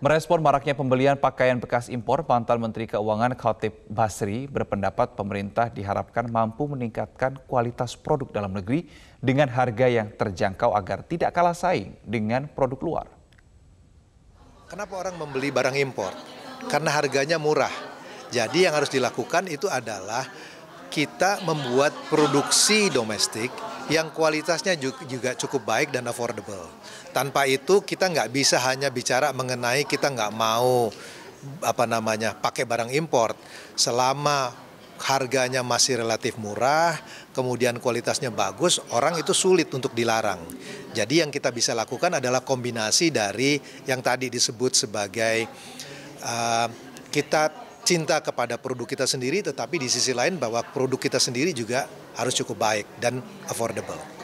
Merespon maraknya pembelian pakaian bekas impor, mantan Menteri Keuangan Khatib Basri berpendapat pemerintah diharapkan mampu meningkatkan kualitas produk dalam negeri dengan harga yang terjangkau agar tidak kalah saing dengan produk luar. Kenapa orang membeli barang impor? Karena harganya murah. Jadi yang harus dilakukan itu adalah kita membuat produksi domestik yang kualitasnya juga cukup baik dan affordable. Tanpa itu kita nggak bisa hanya bicara mengenai kita nggak mau apa namanya pakai barang import selama harganya masih relatif murah, kemudian kualitasnya bagus, orang itu sulit untuk dilarang. Jadi yang kita bisa lakukan adalah kombinasi dari yang tadi disebut sebagai uh, kita cinta kepada produk kita sendiri, tetapi di sisi lain bahwa produk kita sendiri juga harus cukup baik dan affordable.